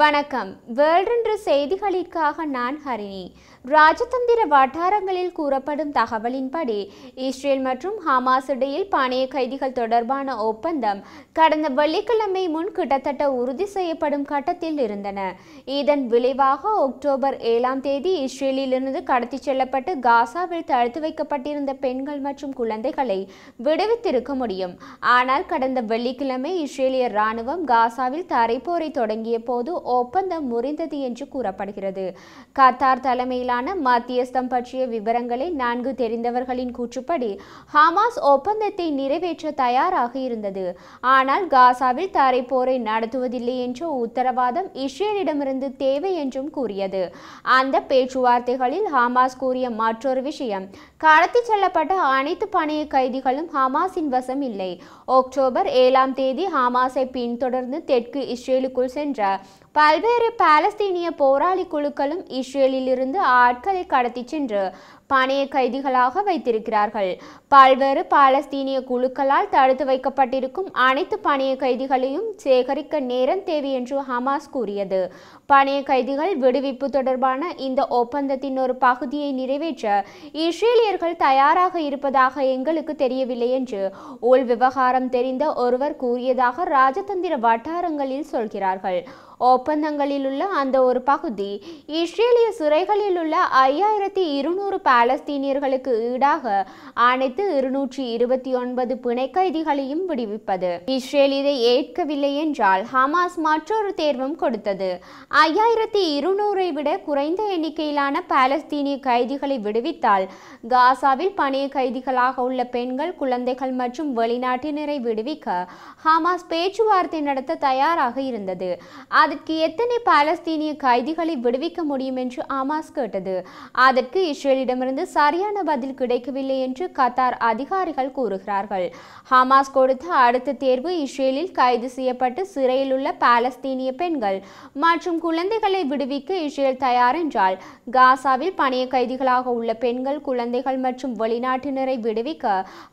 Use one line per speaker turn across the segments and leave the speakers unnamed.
வணக்கம் வேர்ல்டென்று செய்திகளிற்காக நான் ஹரிணி ராஜதந்திர வட்டாரங்களில் கூறப்படும் தகவலின்படி இஸ்ரேல் மற்றும் ஹமாஸ் இடையில் பாணைய கைதிகள் தொடர்பான ஒப்பந்தம் கடந்த வெள்ளிக்கிழமை முன் கிட்டத்தட்ட உறுதி செய்யப்படும் கட்டத்தில் இருந்தன இதன் விளைவாக அக்டோபர் ஏழாம் தேதி இஸ்ரேலிலிருந்து கடத்தி செல்லப்பட்டு காசாவில் தடுத்து வைக்கப்பட்டிருந்த பெண்கள் மற்றும் குழந்தைகளை விடுவித்திருக்க முடியும் ஆனால் கடந்த வெள்ளிக்கிழமை இஸ்ரேலிய ராணுவம் காசாவில் தரைப்போரை தொடங்கிய போது ஒப்பந்தம் முறிந்தது என்று கூறப்படுகிறது கத்தார் தலைமையிலான இடையிலான மத்தியஸ்தம் பற்றிய விவரங்களை நான்கு தெரிந்தவர்களின் கூற்றுப்படி ஹமாஸ் ஒப்பந்தத்தை நிறைவேற்ற தயாராக இருந்தது ஆனால் காசாவில் தரை போரை நடத்துவதில்லை என்ற உத்தரவாதம் இஸ்ரேலிடமிருந்து தேவை என்றும் கூறியது அந்த பேச்சுவார்த்தைகளில் ஹமாஸ் கூறிய மற்றொரு விஷயம் கடத்தி செல்லப்பட்ட அனைத்து பணைய கைதிகளும் ஹமாஸின் வசம் இல்லை அக்டோபர் ஏழாம் தேதி ஹமாஸை பின்தொடர்ந்து தெற்கு இஸ்ரேலுக்குள் சென்ற பல்வேறு பாலஸ்தீனிய போராளி குழுக்களும் இஸ்ரேலில் இருந்து ஆட்களை கடத்தி சென்று பணைய கைதிகளாக வைத்திருக்கிறார்கள் பல்வேறு பாலஸ்தீனிய குழுக்களால் தடுத்து வைக்கப்பட்டிருக்கும் அனைத்து பணைய கைதிகளையும் சேகரிக்க நேரம் தேவை என்று ஹமாஸ் கூறியது பணைய கைதிகள் விடுவிப்பு தொடர்பான இந்த ஒப்பந்தத்தின் ஒரு பகுதியை நிறைவேற்ற இஸ்ரேலியர்கள் தயாராக இருப்பதாக எங்களுக்கு தெரியவில்லை என்று உள் விவகாரம் தெரிந்த ஒருவர் கூறியதாக ராஜதந்திர வட்டாரங்களில் சொல்கிறார்கள் உள்ள அந்த ஒரு பகுதி இஸ்ரேலிய சிறைகளில் உள்ள ஐயாயிரத்தி இருநூறு பாலஸ்தீனியர்களுக்கு ஈடாக அனைத்து இருநூற்றி இருபத்தி ஒன்பது பிணை கைதிகளையும் விடுவிப்பது இஸ்ரேல் இதை ஏற்கவில்லை என்றால் ஹமாஸ் மற்றொரு தேர்வும் கொடுத்தது ஐயாயிரத்தி இருநூறை விட குறைந்த எண்ணிக்கையிலான பாலஸ்தீனிய கைதிகளை விடுவித்தால் காசாவில் பணிய கைதிகளாக உள்ள பெண்கள் குழந்தைகள் மற்றும் வெளிநாட்டினரை விடுவிக்க ஹமாஸ் பேச்சுவார்த்தை நடத்த தயாராக இருந்தது அதற்கு எத்தனை பாலஸ்தீனிய கைதிகளை விடுவிக்க முடியும் என்று ஆமாஸ் கேட்டது அதற்கு இஸ்ரேலிடமிருந்து சரியான பதில் கிடைக்கவில்லை என்று கத்தார் அதிகாரிகள் கூறுகிறார்கள் ஹமாஸ் கொடுத்த அடுத்த தேர்வு இஸ்ரேலில் கைது செய்யப்பட்டு சிறையில் உள்ள பாலஸ்தீனிய பெண்கள் மற்றும் குழந்தைகளை விடுவிக்க இஸ்ரேல் தயார் என்றால் காசாவில் பணிய கைதிகளாக உள்ள பெண்கள் குழந்தைகள் மற்றும் வெளிநாட்டினரை விடுவிக்க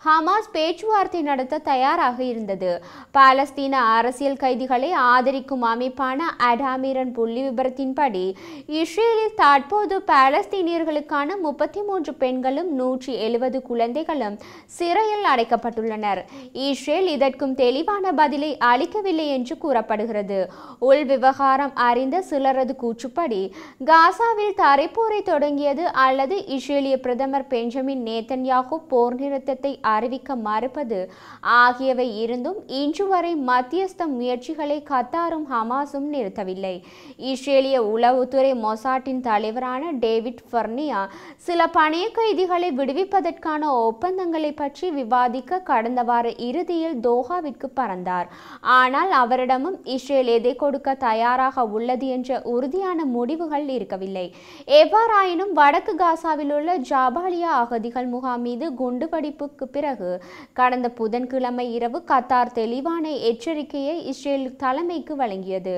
ஹமாஸ் பேச்சுவார்த்தை நடத்த தயாராக இருந்தது பாலஸ்தீன அரசியல் கைதிகளை ஆதரிக்கும் அமைப்பான அடாமிரன் புள்ளி விபரத்தின்படி இஸ்ரேலில் தற்போது பாலஸ்தீனியர்களுக்கான முப்பத்தி மூன்று பெண்களும் நூற்றி எழுபது குழந்தைகளும் சிறையில் அடைக்கப்பட்டுள்ளனர் இஸ்ரேல் இதற்கும் தெளிவான பதிலை அளிக்கவில்லை என்று கூறப்படுகிறது உள் விவகாரம் அறிந்த சிலரது கூற்றுப்படி காசாவில் தரைப்போரை தொடங்கியது அல்லது இஸ்ரேலிய பிரதமர் பெஞ்சமின் நேத்தன்யாகு போர் நிறுத்தத்தை அறிவிக்க மறுப்பது ஆகியவை இருந்தும் இன்று வரை மத்தியஸ்த முயற்சிகளை கத்தாரும் ஹமாஸும் நிறுத்தவில்லை இஸ்ரேலிய உளவுத்துறை மொசாட்டின் தலைவரான டேவிட் ஃபர்னியா சில பணைய கைதிகளை விடுவிப்பதற்கான ஒப்பந்தங்களை பற்றி விவாதிக்க கடந்த வார இறுதியில் தோஹாவிற்கு பறந்தார் ஆனால் அவரிடமும் இஸ்ரேல் எதை கொடுக்க தயாராக உள்ளது என்ற உறுதியான முடிவுகள் இருக்கவில்லை எவ்வாறாயினும் வடக்கு காசாவில் உள்ள ஜாபாலியா அகதிகள் முகாம் மீது குண்டுவெடிப்புக்கு பிறகு கடந்த புதன்கிழமை இரவு கத்தார் தெளிவான எச்சரிக்கையை இஸ்ரேல் தலைமைக்கு வழங்கியது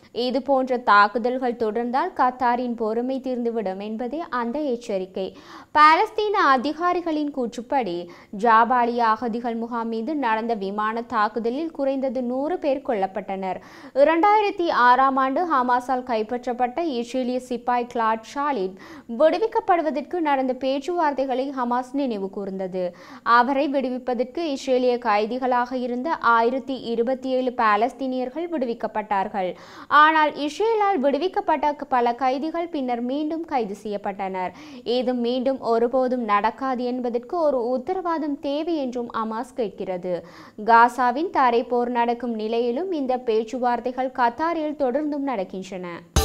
இது போன்ற தாக்குதல்கள் தொடர்ந்தால் கத்தாரின் பொறுமை தீர்ந்துவிடும் என்பதே அந்த எச்சரிக்கை பாலஸ்தீன அதிகாரிகளின் கூற்றுப்படி ஜாபாலிய அகதிகள் முகாம் மீது நடந்த விமான தாக்குதலில் குறைந்தது நூறு பேர் கொல்லப்பட்டனர் இரண்டாயிரத்தி ஆறாம் ஆண்டு ஹமாஸால் கைப்பற்றப்பட்ட இஸ்ரேலிய சிப்பாய் கிளாட் ஷாலின் விடுவிக்கப்படுவதற்கு நடந்த பேச்சுவார்த்தைகளை ஹமாஸ் நினைவு கூர்ந்தது அவரை விடுவிப்பதற்கு இஸ்ரேலிய கைதிகளாக இருந்த ஆயிரத்தி இருபத்தி ஏழு பாலஸ்தீனியர்கள் விடுவிக்கப்பட்டார்கள் ஆனால் இஸ்ரேலால் விடுவிக்கப்பட்ட பல கைதிகள் பின்னர் மீண்டும் கைது செய்யப்பட்டனர் இது மீண்டும் ஒருபோதும் நடக்காது என்பதற்கு ஒரு உத்தரவாதம் தேவை என்றும் அமாஸ் கேட்கிறது காசாவின் தரை போர் நடக்கும் நிலையிலும் இந்த பேச்சுவார்த்தைகள் கத்தாரில் தொடர்ந்தும் நடக்கின்றன